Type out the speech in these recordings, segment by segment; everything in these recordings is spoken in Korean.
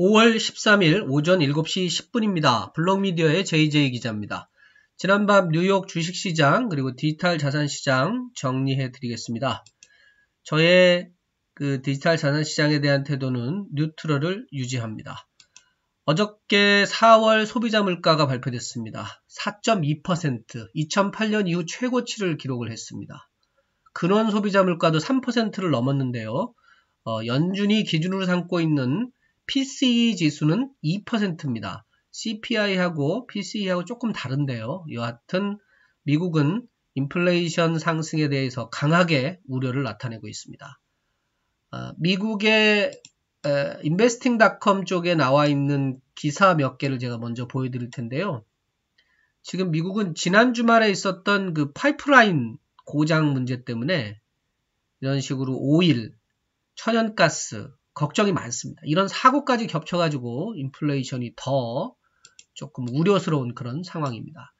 5월 13일 오전 7시 10분입니다. 블록미디어의 JJ 기자입니다. 지난밤 뉴욕 주식시장 그리고 디지털 자산시장 정리해 드리겠습니다. 저의 그 디지털 자산시장에 대한 태도는 뉴트럴을 유지합니다. 어저께 4월 소비자 물가가 발표됐습니다. 4.2% 2008년 이후 최고치를 기록을 했습니다. 근원 소비자 물가도 3%를 넘었는데요. 어, 연준이 기준으로 삼고 있는 PCE 지수는 2%입니다. CPI하고 PCE하고 조금 다른데요. 여하튼 미국은 인플레이션 상승에 대해서 강하게 우려를 나타내고 있습니다. 어, 미국의 인베스팅닷컴 쪽에 나와 있는 기사 몇 개를 제가 먼저 보여드릴 텐데요. 지금 미국은 지난 주말에 있었던 그 파이프라인 고장 문제 때문에 이런 식으로 오일, 천연가스, 걱정이 많습니다. 이런 사고까지 겹쳐가지고 인플레이션이 더 조금 우려스러운 그런 상황입니다.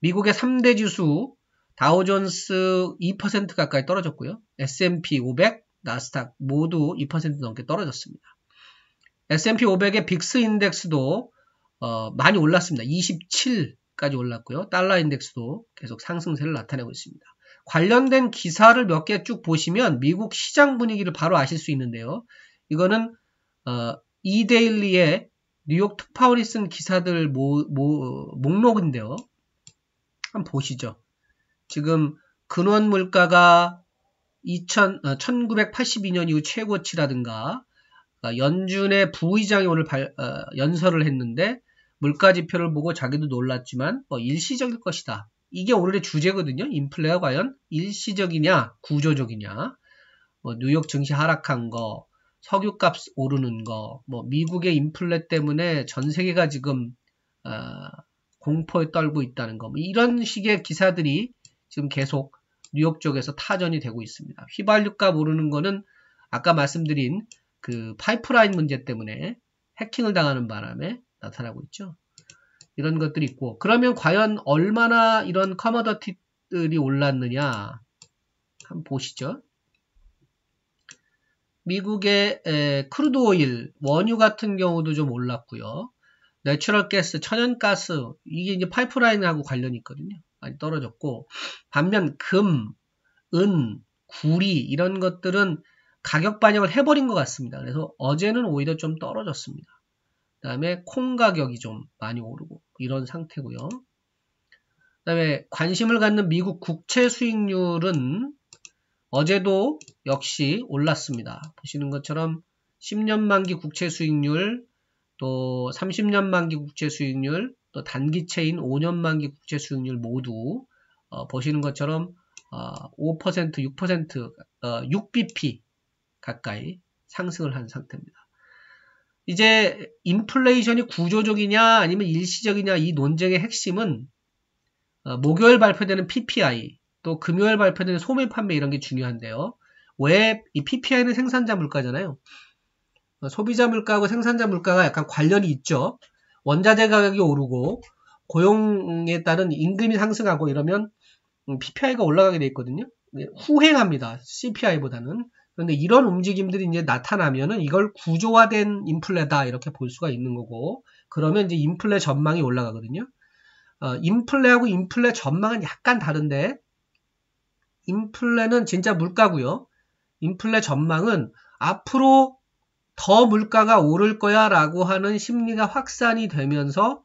미국의 3대 지수 다우존스 2% 가까이 떨어졌고요. S&P 500, 나스닥 모두 2% 넘게 떨어졌습니다. S&P 500의 빅스 인덱스도 어, 많이 올랐습니다. 27까지 올랐고요. 달러 인덱스도 계속 상승세를 나타내고 있습니다. 관련된 기사를 몇 개 쭉 보시면 미국 시장 분위기를 바로 아실 수 있는데요. 이거는 어, 이데일리의 뉴욕 특파원이 쓴 기사들 모, 모, 목록인데요. 한번 보시죠. 지금 근원 물가가 2000, 어, 1982년 이후 최고치라든가 그 연준의 부의장이 오늘 발, 어, 연설을 했는데 물가 지표를 보고 자기도 놀랐지만 뭐 일시적일 것이다. 이게 오늘의 주제거든요. 인플레가 과연 일시적이냐 구조적이냐 뭐 뉴욕 증시 하락한 거 석유값 오르는 거, 뭐 미국의 인플레 때문에 전 세계가 지금 어, 공포에 떨고 있다는 거, 뭐 이런 식의 기사들이 지금 계속 뉴욕 쪽에서 타전이 되고 있습니다. 휘발유값 오르는 거는 아까 말씀드린 그 파이프라인 문제 때문에 해킹을 당하는 바람에 나타나고 있죠. 이런 것들이 있고 그러면 과연 얼마나 이런 커머더티들이 올랐느냐 한번 보시죠. 미국의 에, 크루드 오일, 원유 같은 경우도 좀 올랐고요. 내추럴 가스, 천연가스 이게 이제 파이프라인하고 관련이 있거든요. 많이 떨어졌고 반면 금, 은, 구리 이런 것들은 가격 반영을 해버린 것 같습니다. 그래서 어제는 오히려 좀 떨어졌습니다. 그 다음에 콩 가격이 좀 많이 오르고 이런 상태고요. 그 다음에 관심을 갖는 미국 국채 수익률은 어제도 역시 올랐습니다. 보시는 것처럼 10년 만기 국채 수익률, 또 30년 만기 국채 수익률, 또 단기채인 5년 만기 국채 수익률 모두 어, 보시는 것처럼 어, 5%, 6%, 어, 6bp 가까이 상승을 한 상태입니다. 이제 인플레이션이 구조적이냐 아니면 일시적이냐 이 논쟁의 핵심은 어, 목요일 발표되는 PPI 또 금요일 발표되는 소매 판매 이런 게 중요한데요. 왜 이 PPI는 생산자 물가잖아요. 어, 소비자 물가하고 생산자 물가가 약간 관련이 있죠. 원자재 가격이 오르고 고용에 따른 임금이 상승하고 이러면 음, PPI가 올라가게 돼 있거든요. 네, 후행합니다. CPI보다는. 그런데 이런 움직임들이 이제 나타나면은 이걸 구조화된 인플레다 이렇게 볼 수가 있는 거고 그러면 이제 인플레 전망이 올라가거든요. 어, 인플레하고 인플레 전망은 약간 다른데 인플레는 진짜 물가고요. 인플레 전망은 앞으로 더 물가가 오를 거야라고 하는 심리가 확산이 되면서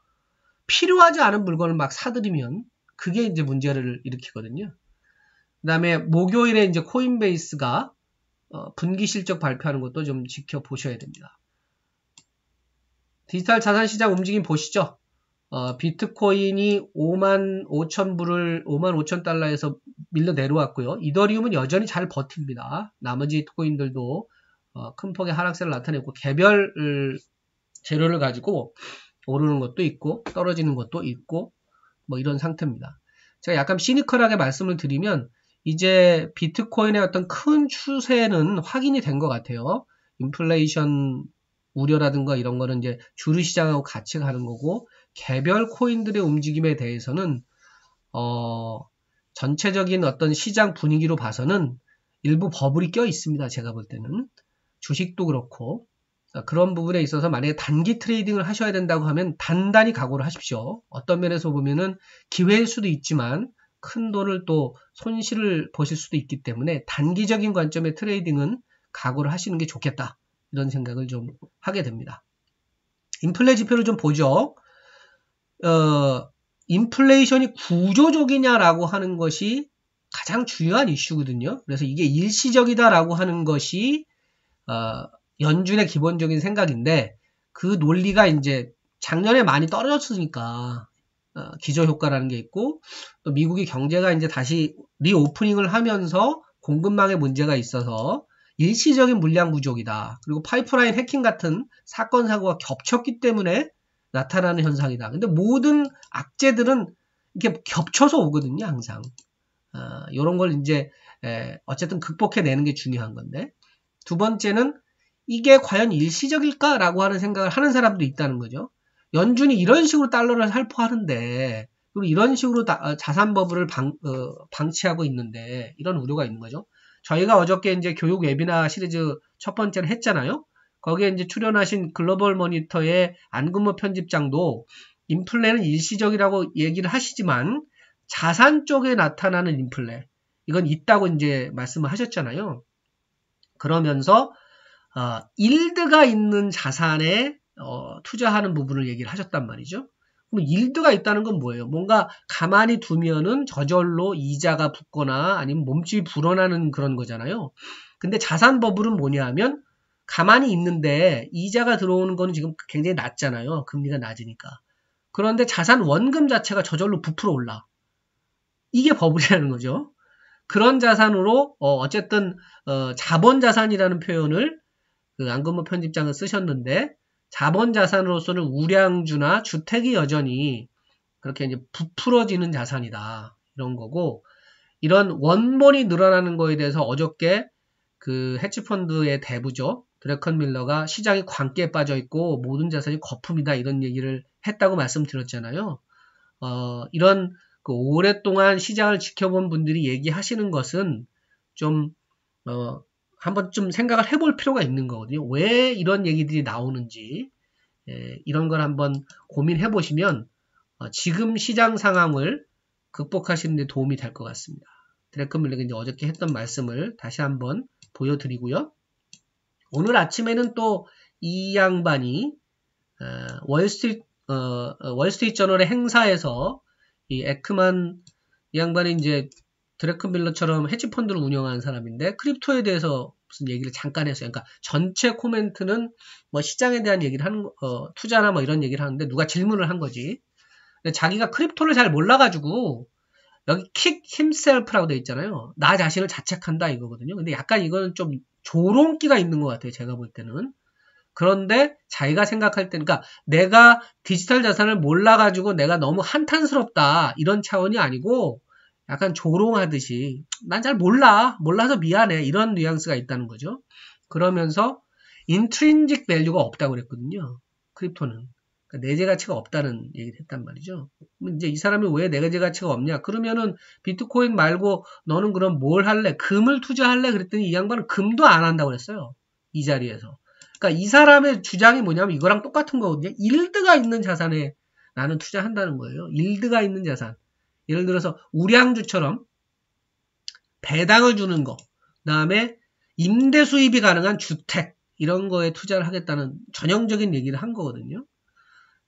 필요하지 않은 물건을 막 사들이면 그게 이제 문제를 일으키거든요. 그다음에 목요일에 이제 코인베이스가 어, 분기 실적 발표하는 것도 좀 지켜보셔야 됩니다. 디지털 자산 시장 움직임 보시죠. 어, 비트코인이 5만 5천 불을 5만 5천 달러에서 밀려 내려왔고요. 이더리움은 여전히 잘 버팁니다. 나머지 코인들도 어, 큰 폭의 하락세를 나타냈고 개별 재료를 가지고 오르는 것도 있고 떨어지는 것도 있고 뭐 이런 상태입니다. 제가 약간 시니컬하게 말씀을 드리면 이제 비트코인의 어떤 큰 추세는 확인이 된 것 같아요. 인플레이션 우려라든가 이런 거는 이제 주류 시장하고 같이 가는 거고 개별 코인들의 움직임에 대해서는 어, 전체적인 어떤 시장 분위기로 봐서는 일부 버블이 껴 있습니다. 제가 볼 때는 주식도 그렇고 아, 그런 부분에 있어서 만약에 단기 트레이딩을 하셔야 된다고 하면 단단히 각오를 하십시오. 어떤 면에서 보면은 기회일 수도 있지만 큰 돈을 또 손실을 보실 수도 있기 때문에 단기적인 관점의 트레이딩은 각오를 하시는 게 좋겠다. 이런 생각을 좀 하게 됩니다. 인플레 지표를 좀 보죠. 어, 인플레이션이 구조적이냐라고 하는 것이 가장 중요한 이슈거든요. 그래서 이게 일시적이다라고 하는 것이 어, 연준의 기본적인 생각인데 그 논리가 이제 작년에 많이 떨어졌으니까 어, 기저효과라는 게 있고 또 미국이 경제가 이제 다시 리오프닝을 하면서 공급망에 문제가 있어서 일시적인 물량 부족이다. 그리고 파이프라인 해킹 같은 사건 사고가 겹쳤기 때문에 나타나는 현상이다. 근데 모든 악재들은 이렇게 겹쳐서 오거든요, 항상. 어, 이런 걸 이제 에, 어쨌든 극복해내는 게 중요한 건데 두 번째는 이게 과연 일시적일까라고 하는 생각을 하는 사람도 있다는 거죠. 연준이 이런 식으로 달러를 살포하는데 그리고 이런 식으로 다, 어, 자산버블을 방, 어, 방치하고 있는데 이런 우려가 있는 거죠. 저희가 어저께 이제 교육 웹비나 시리즈 첫 번째를 했잖아요. 거기에 이제 출연하신 글로벌 모니터의 안근무 편집장도 인플레는 일시적이라고 얘기를 하시지만 자산 쪽에 나타나는 인플레 이건 있다고 이제 말씀을 하셨잖아요. 그러면서 어, 일드가 있는 자산에 어, 투자하는 부분을 얘기를 하셨단 말이죠. 그럼 일드가 있다는 건 뭐예요? 뭔가 가만히 두면은 저절로 이자가 붙거나 아니면 몸집이 불어나는 그런 거잖아요. 근데 자산 버블은 뭐냐 하면 가만히 있는데 이자가 들어오는 거는 지금 굉장히 낮잖아요. 금리가 낮으니까. 그런데 자산 원금 자체가 저절로 부풀어 올라. 이게 버블이라는 거죠. 그런 자산으로 어, 쨌든 어, 자본 자산이라는 표현을 그 안건모 편집장은 쓰셨는데 자본 자산으로서는 우량주나 주택이 여전히 그렇게 이제 부풀어지는 자산이다 이런 거고 이런 원본이 늘어나는 거에 대해서 어저께 그 헤지펀드의 대부죠 드래컨 밀러가 시장이 광기에 빠져 있고 모든 자산이 거품이다 이런 얘기를 했다고 말씀드렸잖아요. 어, 이런 그 오랫동안 시장을 지켜본 분들이 얘기하시는 것은 좀 어, 한번 좀 생각을 해볼 필요가 있는 거거든요. 왜 이런 얘기들이 나오는지 예, 이런 걸 한번 고민해 보시면 어, 지금 시장 상황을 극복하시는 데 도움이 될 것 같습니다. 드래컨 밀러가 이제 어저께 했던 말씀을 다시 한번 보여드리고요. 오늘 아침에는 또 이 양반이 어, 어, 어, 월스트리트 저널의 행사에서 이 에크만 이 양반이 이제 드래큰빌러처럼 헤지펀드를 운영하는 사람인데 크립토에 대해서 무슨 얘기를 잠깐 했어요. 그러니까 전체 코멘트는 뭐 시장에 대한 얘기를 하는 어, 투자나 뭐 이런 얘기를 하는데 누가 질문을 한 거지. 근데 자기가 크립토를 잘 몰라가지고 여기 킥 힘셀프라고 돼 있잖아요. 나 자신을 자책한다 이거거든요. 근데 약간 이거는 좀 조롱기가 있는 것 같아요. 제가 볼 때는. 그런데 자기가 생각할 때, 그러니까 내가 디지털 자산을 몰라가지고 내가 너무 한탄스럽다 이런 차원이 아니고 약간 조롱하듯이 난 잘 몰라 몰라서 미안해 이런 뉘앙스가 있다는 거죠. 그러면서 인트린직 밸류가 없다고 그랬거든요. 크립토는 그러니까 내재 가치가 없다는 얘기를 했단 말이죠. 이제 이 사람이 왜 내재 가치가 없냐? 그러면은 비트코인 말고 너는 그럼 뭘 할래? 금을 투자할래? 그랬더니 이 양반은 금도 안 한다고 그랬어요. 이 자리에서. 그러니까 이 사람의 주장이 뭐냐면 이거랑 똑같은 거거든요. 일드가 있는 자산에 나는 투자한다는 거예요. 일드가 있는 자산. 예를 들어서 우량주처럼 배당을 주는 거, 그다음에 임대 수입이 가능한 주택 이런 거에 투자를 하겠다는 전형적인 얘기를 한 거거든요.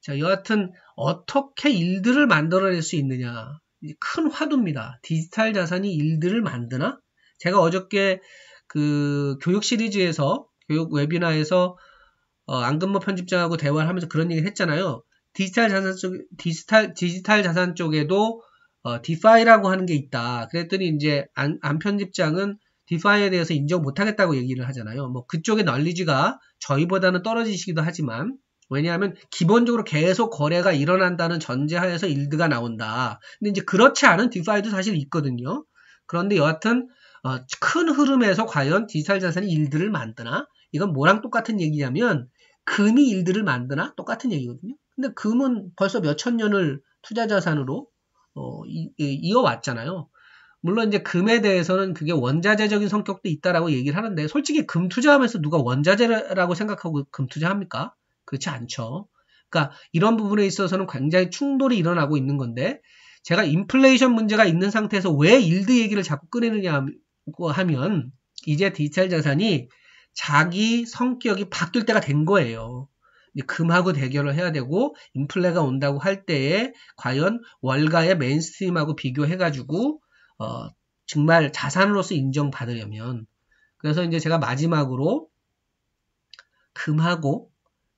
자, 여하튼 어떻게 일들을 만들어낼 수 있느냐. 큰 화두입니다. 디지털 자산이 일들을 만드나? 제가 어저께 그 교육 시리즈에서 교육 웨비나에서 어, 안근모 편집장하고 대화를 하면서 그런 얘기를 했잖아요. 디지털 자산 쪽 디지털 디지털 자산 쪽에도 어, 디파이라고 하는 게 있다. 그랬더니 이제 안, 안 편집장은 디파이에 대해서 인정 못하겠다고 얘기를 하잖아요. 뭐 그쪽의 널리지가 저희보다는 떨어지시기도 하지만 왜냐하면 기본적으로 계속 거래가 일어난다는 전제하에서 일드가 나온다. 근데 이제 그렇지 않은 디파이도 사실 있거든요. 그런데 여하튼 어, 큰 흐름에서 과연 디지털 자산이 일드를 만드나? 이건 뭐랑 똑같은 얘기냐면 금이 일드를 만드나? 똑같은 얘기거든요. 근데 금은 벌써 몇천 년을 투자 자산으로 어, 이, 예, 이어왔잖아요. 물론 이제 금에 대해서는 그게 원자재적인 성격도 있다라고 얘기를 하는데 솔직히 금 투자하면서 누가 원자재라고 생각하고 금 투자합니까? 그렇지 않죠. 그러니까 이런 부분에 있어서는 굉장히 충돌이 일어나고 있는 건데 제가 인플레이션 문제가 있는 상태에서 왜 일드 얘기를 자꾸 꺼내느냐고 하면 이제 디지털 자산이 자기 성격이 바뀔 때가 된 거예요. 금하고 대결을 해야 되고 인플레가 온다고 할 때에 과연 월가의 메인스트림하고 비교해가지고 어, 정말 자산으로서 인정받으려면 그래서 이제 제가 마지막으로 금하고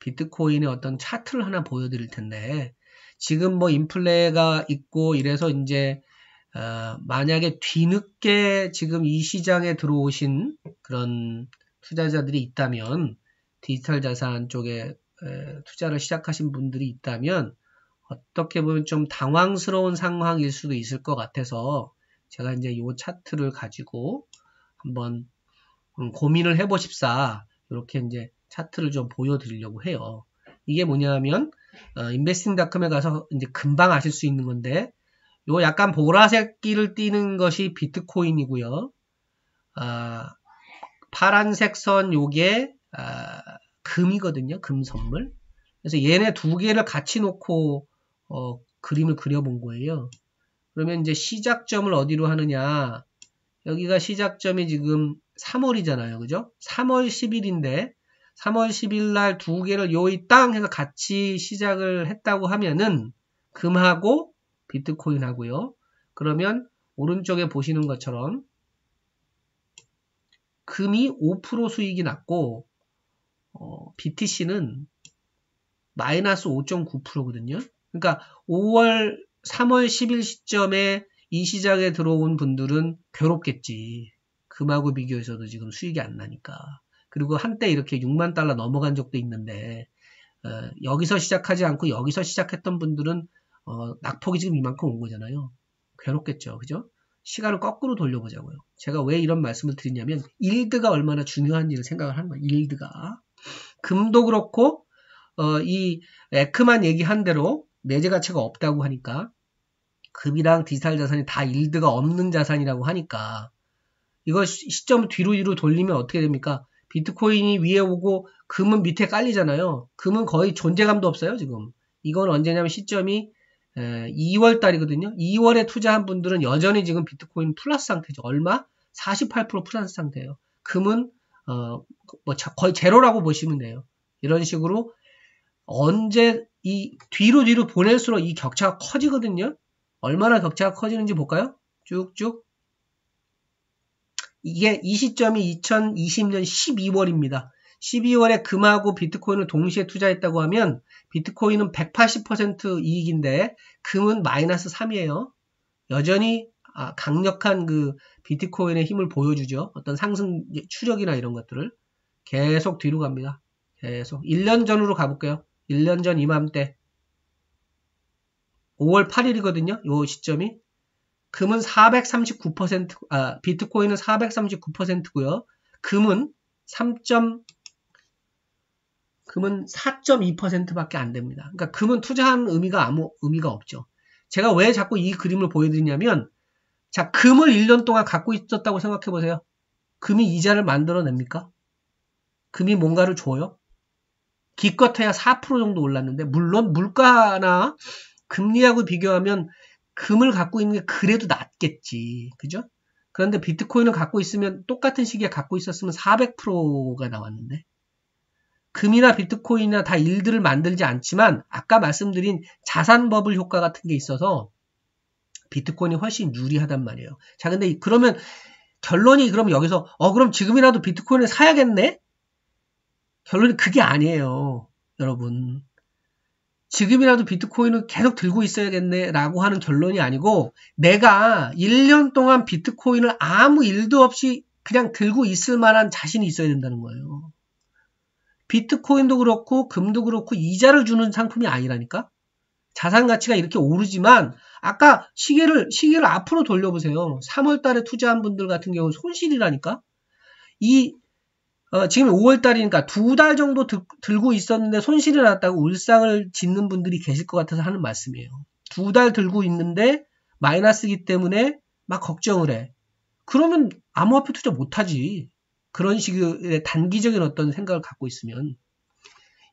비트코인의 어떤 차트를 하나 보여드릴 텐데 지금 뭐 인플레가 있고 이래서 이제 어, 만약에 뒤늦게 지금 이 시장에 들어오신 그런 투자자들이 있다면 디지털 자산 쪽에 에, 투자를 시작하신 분들이 있다면 어떻게 보면 좀 당황스러운 상황일 수도 있을 것 같아서 제가 이제 이 차트를 가지고 한번 음, 고민을 해보십사 이렇게 이제 차트를 좀 보여드리려고 해요. 이게 뭐냐면 어, 인베스팅닷컴에 가서 이제 금방 아실 수 있는 건데 요 약간 보라색 끼를 띠는 것이 비트코인이고요. 아, 파란색 선 요게 아, 금이거든요. 금 선물. 그래서 얘네 두 개를 같이 놓고 어, 그림을 그려본 거예요. 그러면 이제 시작점을 어디로 하느냐. 여기가 시작점이 지금 3월이잖아요. 그죠? 3월 10일인데 3월 10일 날 두 개를 요 이 땅 해서 같이 시작을 했다고 하면은 금하고 비트코인 하고요. 그러면 오른쪽에 보시는 것처럼 금이 5% 수익이 났고 어, BTC는 마이너스 5.9%거든요. 그러니까 5월 3월 10일 시점에 이 시장에 들어온 분들은 괴롭겠지. 금하고 비교해서도 지금 수익이 안 나니까. 그리고 한때 이렇게 6만 달러 넘어간 적도 있는데 어, 여기서 시작하지 않고 여기서 시작했던 분들은 어, 낙폭이 지금 이만큼 온 거잖아요. 괴롭겠죠. 그죠? 시간을 거꾸로 돌려보자고요. 제가 왜 이런 말씀을 드리냐면 일드가 얼마나 중요한지를 생각을 하는 거예요. 일드가 금도 그렇고 어, 이 에크만 얘기한 대로 매제 가치가 없다고 하니까 금이랑 디지털 자산이 다 일드가 없는 자산이라고 하니까 이거 시점 뒤로 뒤로 돌리면 어떻게 됩니까? 비트코인이 위에 오고 금은 밑에 깔리잖아요. 금은 거의 존재감도 없어요, 지금. 이건 언제냐면 시점이 2월 달이거든요. 2월에 투자한 분들은 여전히 지금 비트코인 플러스 상태죠. 얼마? 48% 플러스 상태예요. 금은 어, 뭐 거의 제로라고 보시면 돼요. 이런 식으로 언제 이 뒤로 뒤로 보낼수록 이 격차가 커지거든요. 얼마나 격차가 커지는지 볼까요? 쭉쭉 이게 이 시점이 2020년 12월입니다. 12월에 금하고 비트코인을 동시에 투자했다고 하면 비트코인은 180% 이익인데 금은 마이너스 3이에요. 여전히 아, 강력한 그 비트코인의 힘을 보여주죠. 어떤 상승 추력이나 이런 것들을 계속 뒤로 갑니다. 계속 1년 전으로 가볼게요. 1년 전 이맘때 5월 8일이거든요. 요 시점이 금은 439% 아, 비트코인은 439%고요. 금은 3. 금은 4.2%밖에 안 됩니다. 그러니까 금은 투자한 의미가 아무 의미가 없죠. 제가 왜 자꾸 이 그림을 보여드리냐면 자 금을 1년 동안 갖고 있었다고 생각해 보세요. 금이 이자를 만들어냅니까? 금이 뭔가를 줘요? 기껏해야 4% 정도 올랐는데 물론 물가나 금리하고 비교하면 금을 갖고 있는 게 그래도 낫겠지. 그죠? 그런데 비트코인을 갖고 있으면 똑같은 시기에 갖고 있었으면 400%가 나왔는데. 금이나 비트코인이나 다 일들을 만들지 않지만 아까 말씀드린 자산버블 효과 같은 게 있어서 비트코인이 훨씬 유리하단 말이에요. 자, 근데 그러면 결론이 그럼 여기서 어 그럼 지금이라도 비트코인을 사야겠네? 결론이 그게 아니에요, 여러분. 지금이라도 비트코인을 계속 들고 있어야겠네라고 하는 결론이 아니고 내가 1년 동안 비트코인을 아무 일도 없이 그냥 들고 있을 만한 자신이 있어야 된다는 거예요. 비트코인도 그렇고 금도 그렇고 이자를 주는 상품이 아니라니까. 자산 가치가 이렇게 오르지만 아까 시계를 시계를 앞으로 돌려보세요. 3월 달에 투자한 분들 같은 경우 는 손실이라니까. 이 어, 지금 5월달이니까 두 달 정도 드, 들고 있었는데 손실이 났다고 울상을 짓는 분들이 계실 것 같아서 하는 말씀이에요. 두 달 들고 있는데 마이너스기 때문에 막 걱정을 해. 그러면 암호화폐 투자 못하지. 그런 식의 단기적인 어떤 생각을 갖고 있으면.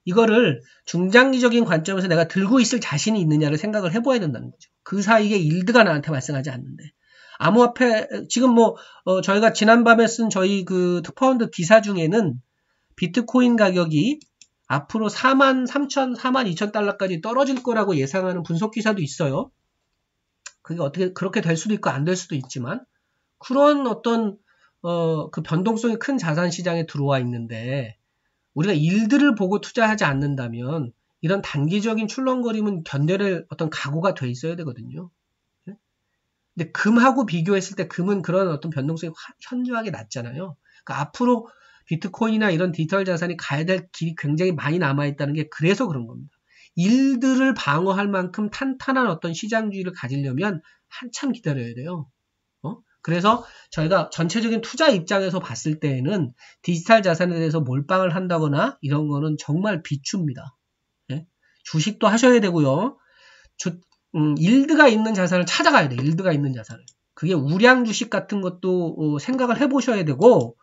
이거를 중장기적인 관점에서 내가 들고 있을 자신이 있느냐를 생각을 해봐야 된다는 거죠. 그 사이에 일드가 나한테 발생하지 않는데. 암호화폐 지금 뭐 어, 저희가 지난밤에 쓴 저희 그 특파원들 기사 중에는 비트코인 가격이 앞으로 4만 3천, 4만 2천 달러까지 떨어질 거라고 예상하는 분석 기사도 있어요. 그게 어떻게 그렇게 될 수도 있고 안 될 수도 있지만 그런 어떤 어, 그 변동성이 큰 자산 시장에 들어와 있는데 우리가 일들을 보고 투자하지 않는다면 이런 단기적인 출렁거림은 견뎌낼 어떤 각오가 돼 있어야 되거든요. 근데 금하고 비교했을 때 금은 그런 어떤 변동성이 현저하게 낮잖아요. 그러니까 앞으로 비트코인이나 이런 디지털 자산이 가야 될 길이 굉장히 많이 남아있다는 게 그래서 그런 겁니다. 일들을 방어할 만큼 탄탄한 어떤 시장주의를 가지려면 한참 기다려야 돼요. 어? 그래서 저희가 전체적인 투자 입장에서 봤을 때에는 디지털 자산에 대해서 몰빵을 한다거나 이런 거는 정말 비추입니다. 예? 주식도 하셔야 되고요. 주, 음, 일드가 있는 자산을 찾아가야 돼. 일드가 있는 자산을. 그게 우량 주식 같은 것도 어, 생각을 해보셔야 되고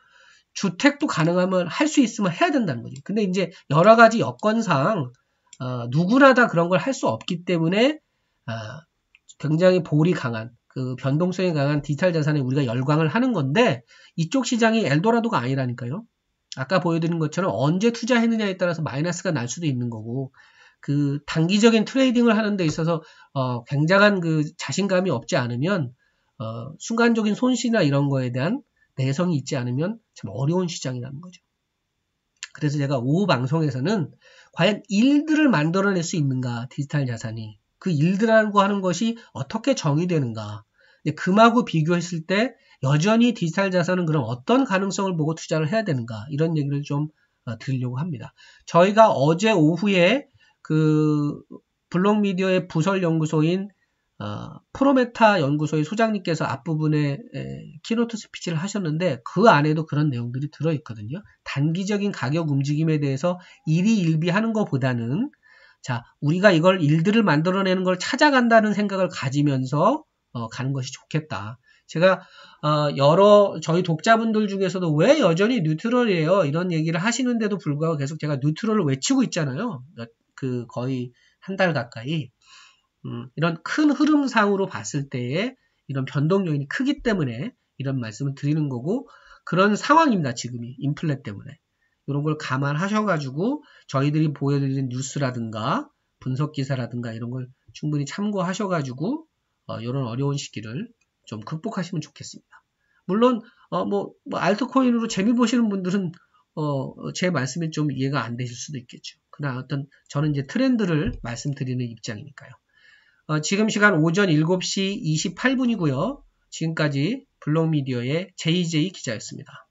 주택도 가능하면 할 수 있으면 해야 된다는 거지. 근데 이제 여러 가지 여건상 어, 누구나 다 그런 걸 할 수 없기 때문에 어, 굉장히 볼이 강한 그 변동성이 강한 디지털 자산에 우리가 열광을 하는 건데 이쪽 시장이 엘도라도가 아니라니까요. 아까 보여드린 것처럼 언제 투자했느냐에 따라서 마이너스가 날 수도 있는 거고 그 단기적인 트레이딩을 하는 데 있어서 어, 굉장한 그 자신감이 없지 않으면 어, 순간적인 손실이나 이런 거에 대한 내성이 있지 않으면 참 어려운 시장이라는 거죠. 그래서 제가 오후 방송에서는 과연 일들을 만들어낼 수 있는가 디지털 자산이 그 일들이라고 하는 것이 어떻게 정의되는가 금하고 비교했을 때 여전히 디지털 자산은 그럼 어떤 가능성을 보고 투자를 해야 되는가 이런 얘기를 좀 어, 드리려고 합니다. 저희가 어제 오후에 그 블록 미디어의 부설 연구소인 어, 프로메타 연구소의 소장님께서 앞부분에 에, 키노트 스피치를 하셨는데 그 안에도 그런 내용들이 들어있거든요. 단기적인 가격 움직임에 대해서 일희일비하는 것보다는 자 우리가 이걸 일들을 만들어내는 걸 찾아간다는 생각을 가지면서 어, 가는 것이 좋겠다. 제가 어, 여러 저희 독자분들 중에서도 왜 여전히 뉴트럴이에요 이런 얘기를 하시는데도 불구하고 계속 제가 뉴트럴을 외치고 있잖아요. 그 거의 한 달 가까이 음, 이런 큰 흐름상으로 봤을 때에 이런 변동 요인이 크기 때문에 이런 말씀을 드리는 거고 그런 상황입니다. 지금이 인플레 때문에 이런 걸 감안하셔가지고 저희들이 보여드리는 뉴스라든가 분석 기사라든가 이런 걸 충분히 참고하셔가지고 어, 이런 어려운 시기를 좀 극복하시면 좋겠습니다. 물론 어, 뭐, 뭐 알트코인으로 재미 보시는 분들은 어, 어, 제 말씀이 좀 이해가 안 되실 수도 있겠죠. 그러나 어떤 저는 이제 트렌드를 말씀드리는 입장이니까요. 어, 지금 시간 오전 7시 28분이고요. 지금까지 블록미디어의 JJ 기자였습니다.